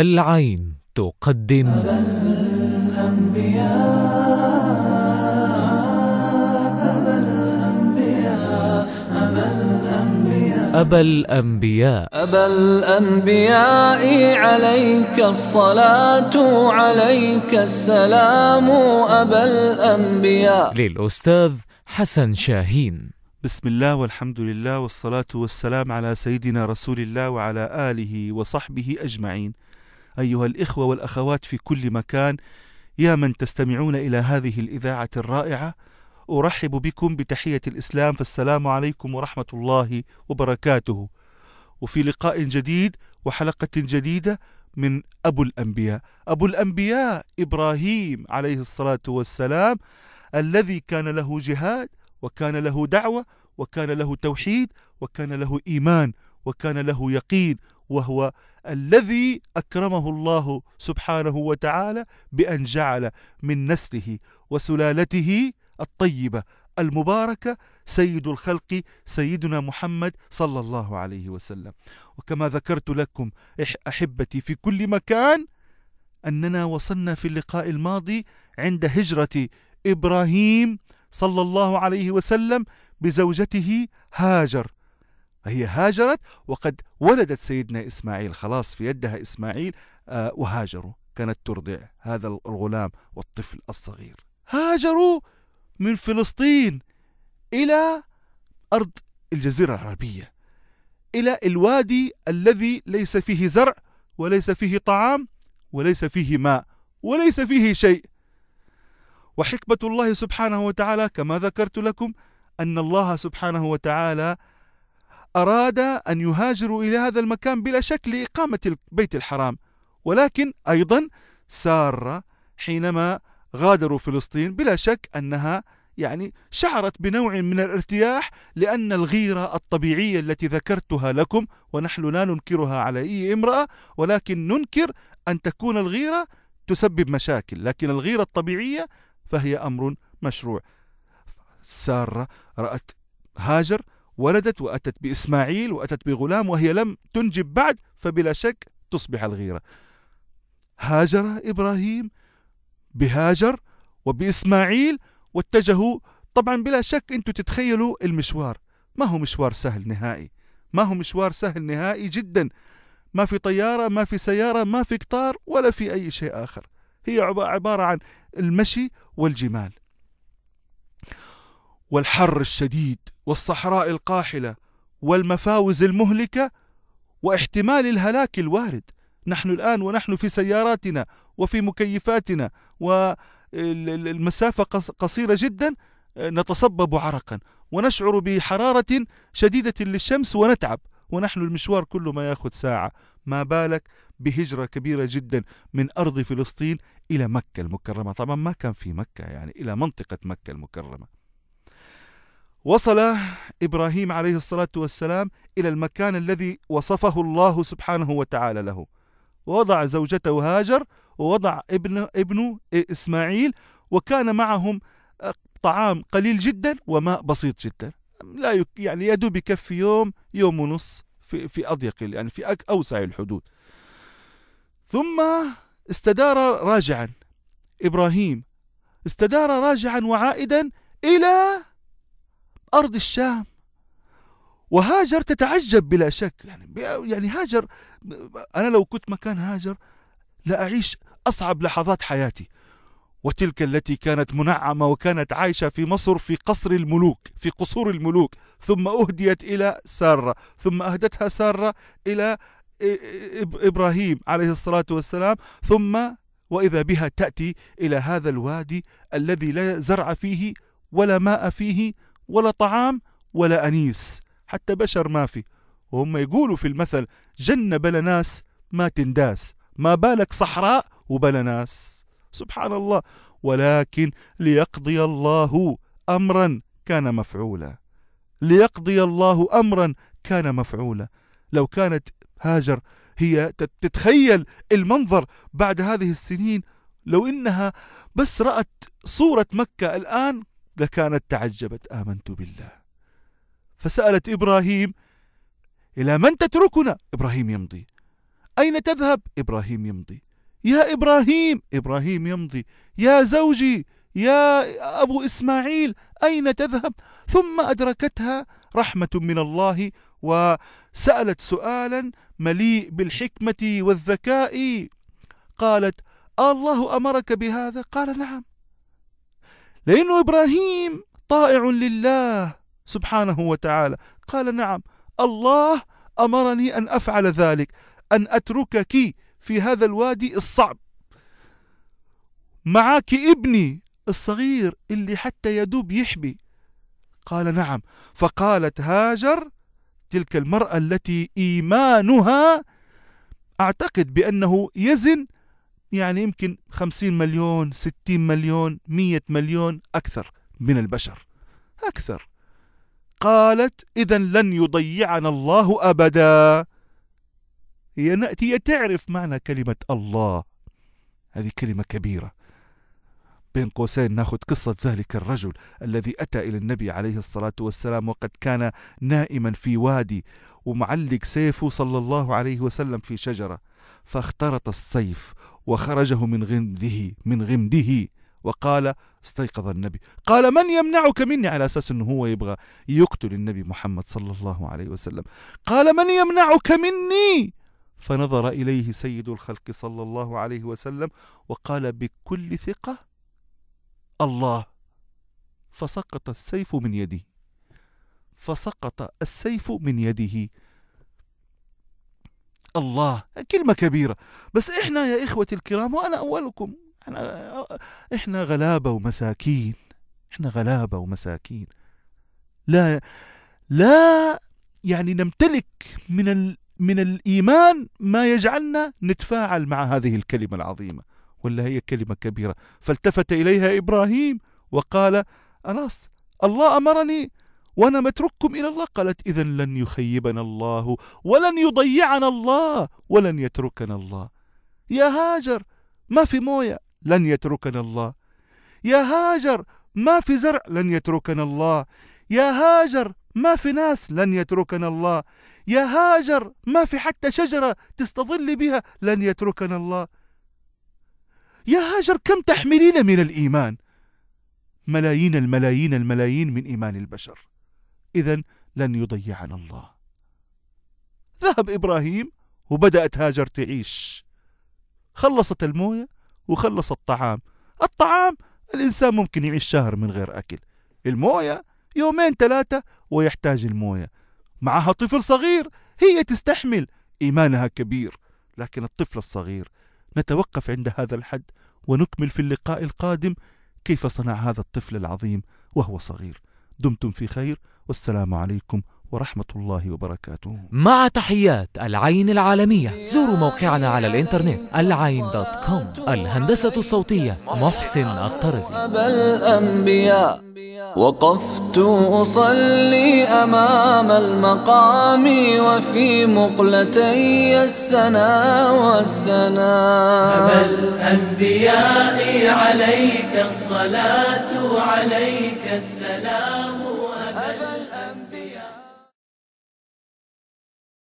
العين تقدم أبا الأنبياء أبا الأنبياء أبا الأنبياء أبا الأنبياء عليك الصلاة عليك السلام أبا الأنبياء للأستاذ حسن شاهين بسم الله والحمد لله والصلاة والسلام على سيدنا رسول الله وعلى آله وصحبه أجمعين أيها الإخوة والأخوات في كل مكان يا من تستمعون إلى هذه الإذاعة الرائعة أرحب بكم بتحية الإسلام فالسلام عليكم ورحمة الله وبركاته وفي لقاء جديد وحلقة جديدة من أبو الأنبياء أبو الأنبياء إبراهيم عليه الصلاة والسلام الذي كان له جهاد وكان له دعوة وكان له توحيد وكان له إيمان وكان له يقين وهو الذي اكرمه الله سبحانه وتعالى بان جعل من نسله وسلالته الطيبه المباركه سيد الخلق سيدنا محمد صلى الله عليه وسلم وكما ذكرت لكم احبتي في كل مكان اننا وصلنا في اللقاء الماضي عند هجره ابراهيم صلى الله عليه وسلم بزوجته هاجر هي هاجرت وقد ولدت سيدنا إسماعيل خلاص في يدها إسماعيل آه، وهاجروا كانت ترضع هذا الغلام والطفل الصغير هاجروا من فلسطين إلى أرض الجزيرة العربية إلى الوادي الذي ليس فيه زرع وليس فيه طعام وليس فيه ماء وليس فيه شيء وحكمة الله سبحانه وتعالى كما ذكرت لكم أن الله سبحانه وتعالى أراد أن يهاجروا إلى هذا المكان بلا شك لإقامة البيت الحرام ولكن أيضا سارة حينما غادروا فلسطين بلا شك أنها يعني شعرت بنوع من الارتياح لأن الغيرة الطبيعية التي ذكرتها لكم ونحن لا ننكرها على أي امرأة ولكن ننكر أن تكون الغيرة تسبب مشاكل لكن الغيرة الطبيعية فهي أمر مشروع سارة رأت هاجر ولدت وأتت بإسماعيل وأتت بغلام وهي لم تنجب بعد فبلا شك تصبح الغيرة هاجر إبراهيم بهاجر وبإسماعيل واتجهوا طبعا بلا شك أنتم تتخيلوا المشوار ما هو مشوار سهل نهائي ما هو مشوار سهل نهائي جدا ما في طيارة ما في سيارة ما في قطار ولا في أي شيء آخر هي عبارة عن المشي والجمال والحر الشديد والصحراء القاحله والمفاوز المهلكه واحتمال الهلاك الوارد نحن الان ونحن في سياراتنا وفي مكيفاتنا والمسافه قصيره جدا آه، نتصبب عرقا ونشعر بحراره شديده للشمس ونتعب ونحن المشوار كله ما ياخذ ساعه ما بالك بهجره كبيره جدا من ارض فلسطين الى مكه المكرمه طبعا ما كان في مكه يعني الى منطقه مكه المكرمه وصل ابراهيم عليه الصلاه والسلام الى المكان الذي وصفه الله سبحانه وتعالى له ووضع زوجته هاجر ووضع ابنه ابنه اسماعيل وكان معهم آه، طعام قليل جدا وماء بسيط جدا لا يعني يدوب يكفي يوم يوم ونص في في اضيق يعني في اوسع الحدود ثم استدار راجعا ابراهيم استدار راجعا وعائدا الى أرض الشام وهاجر تتعجب بلا شك يعني يعني هاجر أنا لو كنت مكان هاجر لأعيش أصعب لحظات حياتي وتلك التي كانت منعمة وكانت عايشة في مصر في قصر الملوك في قصور الملوك ثم أهديت إلى سارة ثم أهدتها سارة إلى إبراهيم عليه الصلاة والسلام ثم وإذا بها تأتي إلى هذا الوادي الذي لا زرع فيه ولا ماء فيه ولا طعام ولا أنيس حتى بشر ما في وهم يقولوا في المثل جنة بلا ناس ما تنداس ما بالك صحراء وبلا ناس سبحان الله ولكن ليقضي الله أمرا كان مفعولا ليقضي الله أمرا كان مفعولا لو كانت هاجر هي تتخيل المنظر بعد هذه السنين لو انها بس رأت صورة مكة الآن لكانت تعجبت آمنت بالله فسألت إبراهيم إلى من تتركنا؟ إبراهيم يمضي أين تذهب؟ إبراهيم يمضي يا إبراهيم إبراهيم يمضي يا زوجي يا أبو إسماعيل أين تذهب؟ ثم أدركتها رحمة من الله وسألت سؤالا مليء بالحكمة والذكاء قالت الله أمرك بهذا؟ قال نعم لأنه إبراهيم طائع لله سبحانه وتعالى قال نعم الله أمرني أن أفعل ذلك أن أتركك في هذا الوادي الصعب معك ابني الصغير اللي حتى يدوب يحبي قال نعم فقالت هاجر تلك المرأة التي إيمانها أعتقد بأنه يزن يعني يمكن 50 مليون 60 مليون 100 مليون أكثر من البشر أكثر قالت إذا لن يضيعنا الله أبدا هي تعرف معنى كلمة الله هذه كلمة كبيرة بين قوسين ناخذ قصة ذلك الرجل الذي أتى إلى النبي عليه الصلاة والسلام وقد كان نائما في وادي ومعلق سيفه صلى الله عليه وسلم في شجرة فاخترط السيف وخرجه من غمده من غمده وقال استيقظ النبي قال من يمنعك مني على أساس أنه هو يبغى يقتل النبي محمد صلى الله عليه وسلم قال من يمنعك مني فنظر إليه سيد الخلق صلى الله عليه وسلم وقال بكل ثقة الله فسقط السيف من يده فسقط السيف من يده الله كلمة كبيرة بس إحنا يا إخوتي الكرام وأنا أولكم إحنا, إحنا غلابة ومساكين إحنا غلابة ومساكين لا لا يعني نمتلك من ال من الإيمان ما يجعلنا نتفاعل مع هذه الكلمة العظيمة ولا هي كلمة كبيرة فالتفت إليها إبراهيم وقال أناس الله أمرني وأنا مترككم إلى الله قالت إذا لن يخيبنا الله ولن يضيعنا الله ولن يتركنا الله يا هاجر ما في موية لن يتركنا الله يا هاجر ما في زرع لن يتركنا الله يا هاجر ما في ناس لن يتركنا الله يا هاجر ما في حتى شجرة تستظل بها لن يتركنا الله يا هاجر كم تحملين من الإيمان ملايين الملايين الملايين من إيمان البشر إذا لن يضيعنا الله ذهب إبراهيم وبدأت هاجر تعيش خلصت الموية وخلص الطعام الطعام الإنسان ممكن يعيش شهر من غير أكل الموية يومين ثلاثة ويحتاج الموية معها طفل صغير هي تستحمل إيمانها كبير لكن الطفل الصغير نتوقف عند هذا الحد ونكمل في اللقاء القادم كيف صنع هذا الطفل العظيم وهو صغير دمتم في خير والسلام عليكم ورحمة الله وبركاته مع تحيات العين العالمية زوروا موقعنا على الإنترنت العين دوت كوم الهندسة الصوتية محسن الطرزي الأنبياء وقفت أصلي أمام المقام وفي مقلتي السنا والسنا أبا الأنبياء عليك الصلاة عليك السلام